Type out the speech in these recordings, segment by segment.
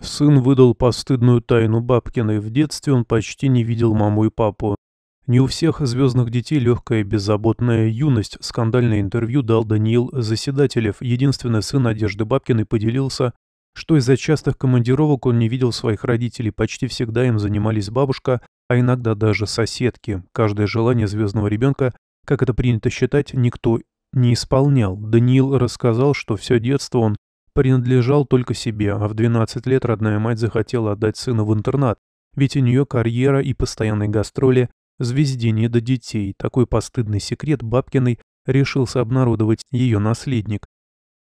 Сын выдал постыдную тайну бабкиной. В детстве он почти не видел маму и папу. Не у всех звездных детей легкая беззаботная юность. Скандальное интервью дал Даниил Заседателев. Единственный сын Одежды Бабкиной поделился, что из-за частых командировок он не видел своих родителей. Почти всегда им занимались бабушка, а иногда даже соседки. Каждое желание звездного ребенка, как это принято считать, никто не исполнял. Даниил рассказал, что все детство он принадлежал только себе, а в 12 лет родная мать захотела отдать сына в интернат, ведь у нее карьера и постоянные гастроли, звездение до детей. Такой постыдный секрет Бабкиной решился обнародовать ее наследник.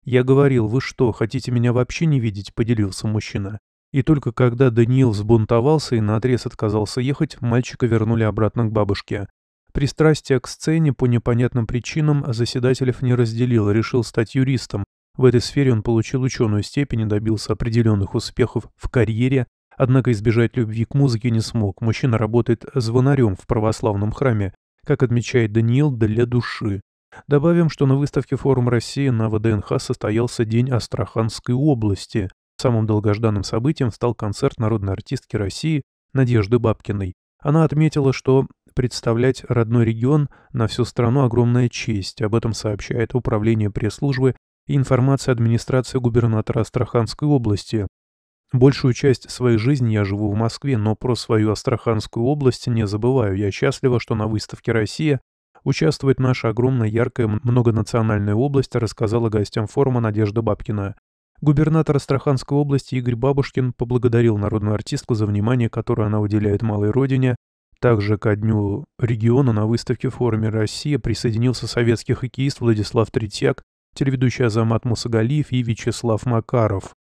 «Я говорил, вы что, хотите меня вообще не видеть?» – поделился мужчина. И только когда Даниил взбунтовался и наотрез отказался ехать, мальчика вернули обратно к бабушке. Пристрастие к сцене по непонятным причинам заседателев не разделил, решил стать юристом, в этой сфере он получил ученую степень и добился определенных успехов в карьере, однако избежать любви к музыке не смог. Мужчина работает звонарем в православном храме, как отмечает Даниил, для души. Добавим, что на выставке «Форум России» на ВДНХ состоялся День Астраханской области. Самым долгожданным событием стал концерт народной артистки России Надежды Бабкиной. Она отметила, что представлять родной регион на всю страну огромная честь. Об этом сообщает Управление пресс-службы и информации администрации губернатора Астраханской области. Большую часть своей жизни я живу в Москве, но про свою Астраханскую область не забываю. Я счастлива, что на выставке «Россия» участвует наша огромная, яркая, многонациональная область, рассказала гостям форума Надежда Бабкина. Губернатор Астраханской области Игорь Бабушкин поблагодарил народную артистку за внимание, которое она уделяет малой родине. Также ко дню региона на выставке Форума «Россия» присоединился советский хоккеист Владислав Третьяк, телеведущий Азамат Мусагалиев и Вячеслав Макаров.